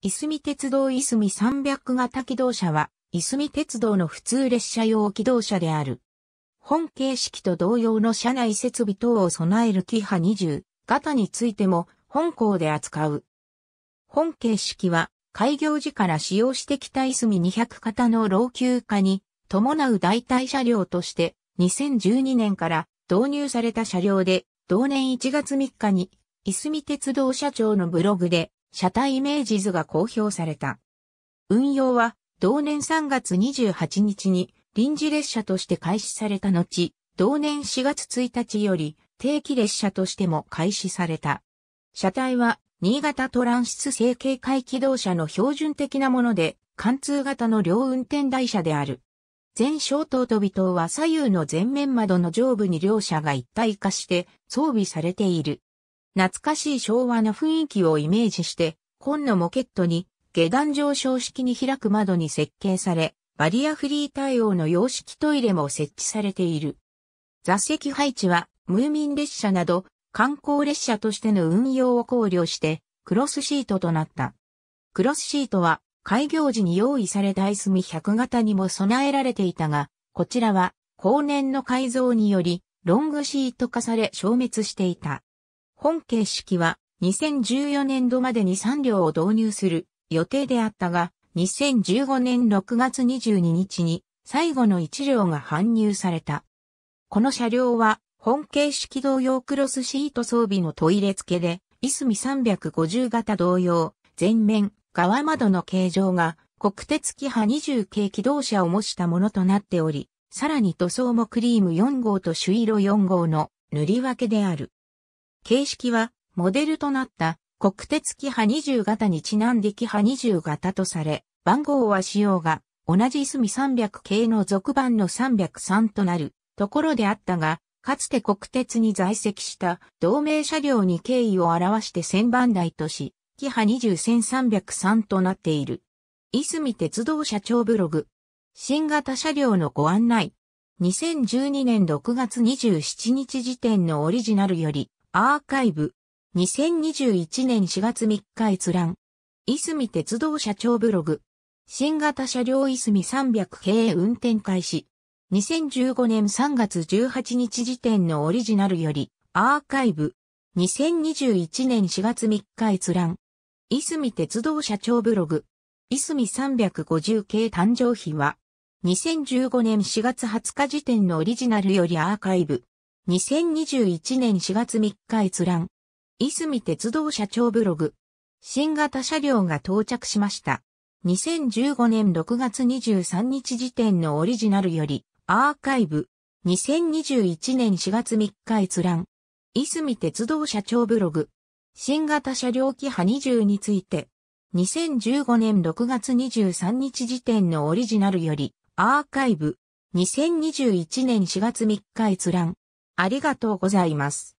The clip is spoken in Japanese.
いすみ鉄道いすみ300型機動車は、いすみ鉄道の普通列車用機動車である。本形式と同様の車内設備等を備えるキハ20型についても、本校で扱う。本形式は、開業時から使用してきたいすみ200型の老朽化に、伴う代替車両として、2012年から導入された車両で、同年1月3日に、いすみ鉄道社長のブログで、車体イメージ図が公表された。運用は同年3月28日に臨時列車として開始された後、同年4月1日より定期列車としても開始された。車体は新潟トランシス成形回機動車の標準的なもので、貫通型の両運転台車である。前小灯と尾灯は左右の前面窓の上部に両車が一体化して装備されている。懐かしい昭和の雰囲気をイメージして、紺のモケットに下段上昇式に開く窓に設計され、バリアフリー対応の洋式トイレも設置されている。座席配置は、ムーミン列車など、観光列車としての運用を考慮して、クロスシートとなった。クロスシートは、開業時に用意された椅子み100型にも備えられていたが、こちらは、後年の改造により、ロングシート化され消滅していた。本形式は2014年度までに3両を導入する予定であったが、2015年6月22日に最後の1両が搬入された。この車両は本形式同様クロスシート装備のトイレ付けで、いすみ350型同様、前面、側窓の形状が国鉄機派20系機動車を模したものとなっており、さらに塗装もクリーム4号と朱色4号の塗り分けである。形式は、モデルとなった国鉄機ハ20型にちなんで機ハ20型とされ、番号は仕様が同じ隅300系の続番の303となるところであったが、かつて国鉄に在籍した同盟車両に敬意を表して1000番台とし、キハ2 0 0 3 0 3となっている。いすみ鉄道社長ブログ。新型車両のご案内。2012年6月27日時点のオリジナルより、アーカイブ。2021年4月3日閲覧。いすみ鉄道社長ブログ。新型車両いすみ300系運転開始。2015年3月18日時点のオリジナルより、アーカイブ。2021年4月3日閲覧。いすみ鉄道社長ブログ。いすみ350系誕生日は、2015年4月20日時点のオリジナルよりアーカイブ。2021年4月3日閲覧。いすみ鉄道社長ブログ。新型車両が到着しました。2015年6月23日時点のオリジナルより、アーカイブ。2021年4月3日閲覧。いすみ鉄道社長ブログ。新型車両機派20について。2015年6月23日時点のオリジナルより、アーカイブ。2021年4月3日閲覧。ありがとうございます。